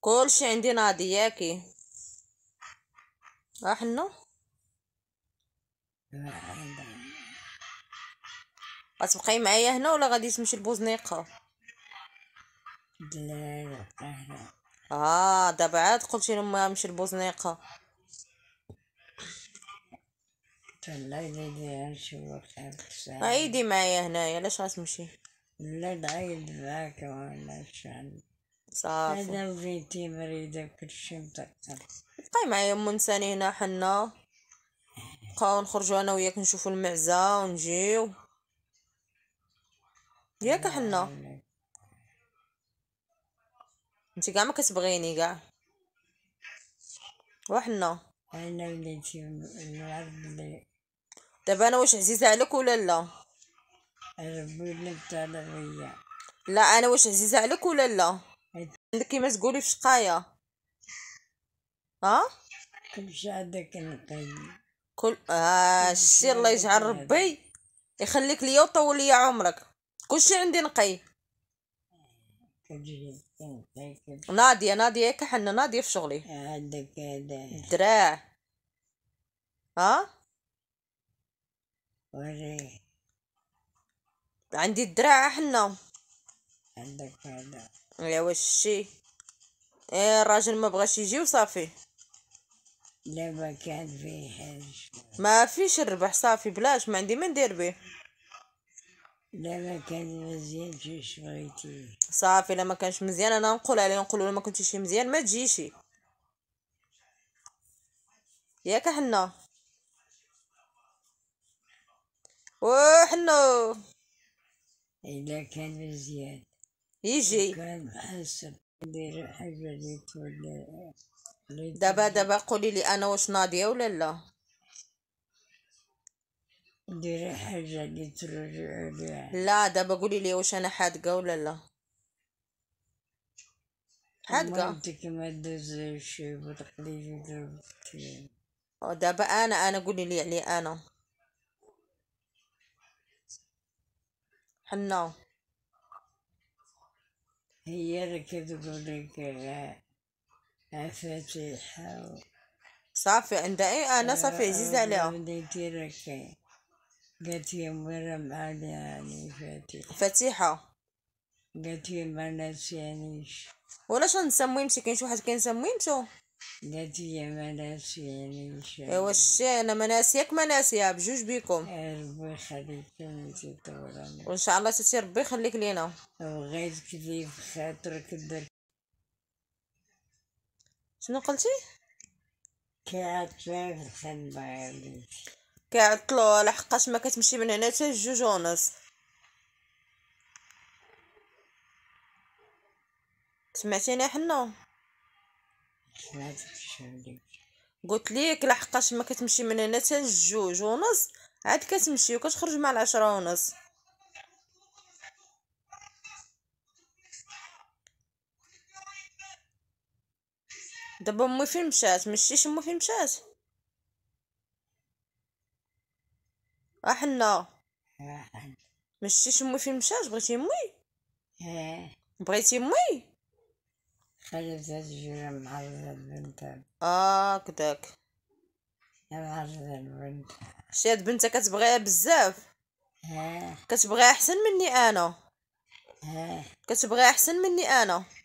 كلشي عندي ناضي ياكي ها حنو غتبقاي معايا هنا ولا غادي تمشي لبوزنيقه لا اه دابا عاد قلتي لهم نمشي لبوزنيقه عيدي معايا هنايا علاش غتمشي لا نعيد معاك ولا شحال صافي هذا بغيتي مريضة شيء مطقطق بقاي معايا ام نساني هنا حنا بقاو نخرجو انا وياك نشوفو المعزة ونجيو ياك حنا انتي كاع ما كتبغيني كاع وحنا انا وليتي نعرف اللي دابا انا واش عزيزه عليك ولا لا ربي ولات على غيا لا انا واش عزيزه عليك ولا لا عندك كيما تقولي في شقايه ها كلشي عندك نقي طيب. كل اه الله يجعل ربي طيب. يخليك ليا ويطول ليا عمرك كلشي عندي نقي ناديه ناديه حنا ناديه في شغلي عندك الدراع ها وري عندي الدراع حنا عندك هذا يا واش شي ايه الراجل ما بغاش يجي وصافي لا ما كان فيه حاجه ما فيش الربح صافي بلاش ما عندي ما ندير به لا ما كان مزيان فاش بغيتي صافي لا ما كانش مزيان انا نقول عليه نقول له ما كنتيش مزيان ما تجيشي ياك حنا وحنا الا كان مزيان يجي دابا دابا قولي لي انا واش ناضيه ولا لا ديري حاجه لي ترجع لا دابا قولي لي واش انا حادقه ولا لا حادقه انت ما دوز شي بتقليل دابا انا انا قولي لي علي انا حنا هي اللي كتقول لك و... صافي عند اي انا آه، صافي عزيزة عليهم وليتي راك قالت لي مرة معايا يعني فاتحة فاتحة قالت لي ما نسيانيش يعني. ولا شنسمي مسكين شي واحد كينسمو نتو نادية مناسية يعني إيه، وشينا مناسيك مناسية بجوج بيكم إيه، ربي يخليك انت دوران وان شاء الله ستي ربي يخليك لينا بغيتك لي بخاطرك دير شنو قلتي كيعطلو في الخدمة كيعطلو لحقاش ما كتمشي من هنا حتى جوج ونص سمعتيني حنا قلت ليك لحقاش ما كتمشي من هنا حتى الجوج ونص عاد كتمشي وكتخرج مع العشرة ونص دابا امي فين مشات مشيش امي فين مشات احنا مشيش امي فين مشات بغيتي امي بغيتي امي حاجة تسجل معرض بنتك اه كداك معرض شتي هاد بنتها كتبغيها بزاف كتبغيها احسن مني انا كتبغيها احسن مني انا